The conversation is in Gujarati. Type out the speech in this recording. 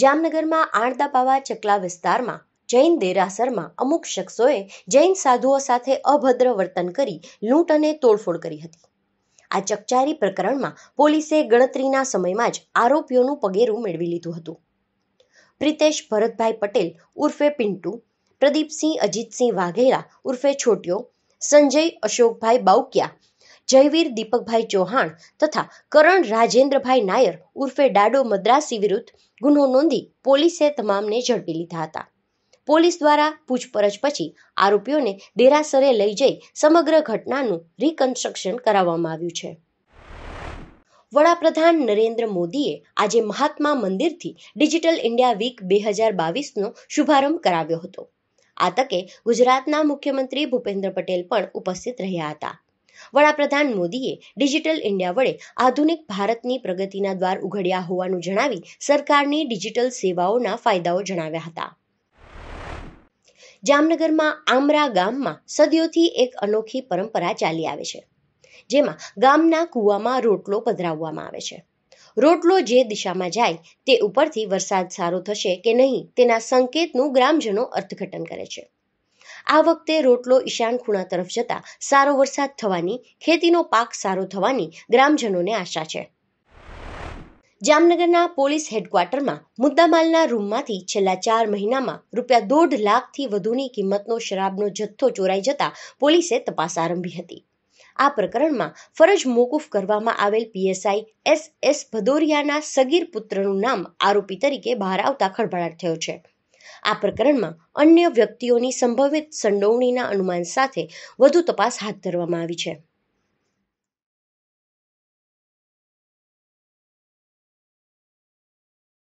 જામનગરમાં આણદાપાવા ચકલા વિસ્તારમાં જૈન દેરાસરમાં અમુક શખ્સોએ જૈન સાધુઓ સાથે અભદ્ર વર્તન કરી લૂંટ અને તોડફોડ કરી હતી આ ચકચારી પ્રકરણમાં પોલીસે ગણતરીના સમયમાં જ આરોપીઓનું પગેરું મેળવી લીધું હતું પ્રિતેશ ભરતભાઈ પટેલ ઉર્ફે પિન્ટુ પ્રદીપસિંહ અજીતસિંહ વાઘેલા ઉર્ફે છોટ્યો સંજય અશોકભાઈ બાઉકિયા જયવીર દીપકભાઈ ચૌહાણ તથા કરણ રાજેન્દ્રભાઈ નાયર ઉર્ફે ડાડો મદ્રાસી વિરુદ્ધ ગુનો નોંધી પોલીસે તમામને ઝડપી લીધા હતા પોલીસ દ્વારા પૂછપરછ પછી આરોપીઓને દેરાસરે લઈ જઈ સમગ્ર ઘટનાનું રિકન્સ્ટ્રક્શન કરાવવામાં આવ્યું છે વડાપ્રધાન નરેન્દ્ર મોદીએ આજે મહાત્મા મંદિરથી ડિજિટલ ઇન્ડિયા વીક બે હજાર બાવીસનો શુભારંભ કરાવ્યો હતો આ તકે ગુજરાતના મુખ્યમંત્રી ભૂપેન્દ્ર પટેલ પણ ઉપસ્થિત રહ્યા હતા વડાપ્રધાન મોદીએ ડિજિટલ ઇન્ડિયા વડે આધુનિક ભારતની પ્રગતિના દ્વાર ઉઘડ્યા હોવાનું જણાવી સરકારની ડિજિટલ સેવાઓના ફાયદાઓ જણાવ્યા હતા જામનગરમાં આમરા ગામમાં સદીઓથી એક અનોખી પરંપરા ચાલી આવે છે જેમાં ગામના કૂવામાં રોટલો પધરાવવામાં આવે છે રોટલો જે દિશામાં જાય તે ઉપરથી વરસાદ સારો થશે કે નહીં તેના સંકેતનું ગ્રામજનો અર્થઘટન કરે છે આ વખતે રોટલો ઈશાન ખૂણા તરફ જતા સારો વરસાદ થવાની ખેતીનો પાક સારો થવાની ગ્રામજનોને આશા છે જામનગરના પોલીસ હેડક્વાર્ટરમાં મુદ્દામાલના રૂમમાંથી છેલ્લા ચાર મહિનામાં રૂપિયા દોઢ લાખથી વધુની કિંમતનો શરાબનો જથ્થો ચોરાઈ જતા પોલીસે તપાસ આરંભી હતી આ પ્રકરણમાં ફરજ મોકૂફ કરવામાં આવેલ પીએસઆઈ એસ એસ ભદોરિયાના સગીર પુત્રનું નામ આરોપી તરીકે બહાર આવતા ખળભળાટ થયો છે આ પ્રકરણમાં અન્ય વ્યક્તિઓની સંભવિત સંડોવણીના અનુમાન સાથે વધુ તપાસ હાથ ધરવામાં આવી છે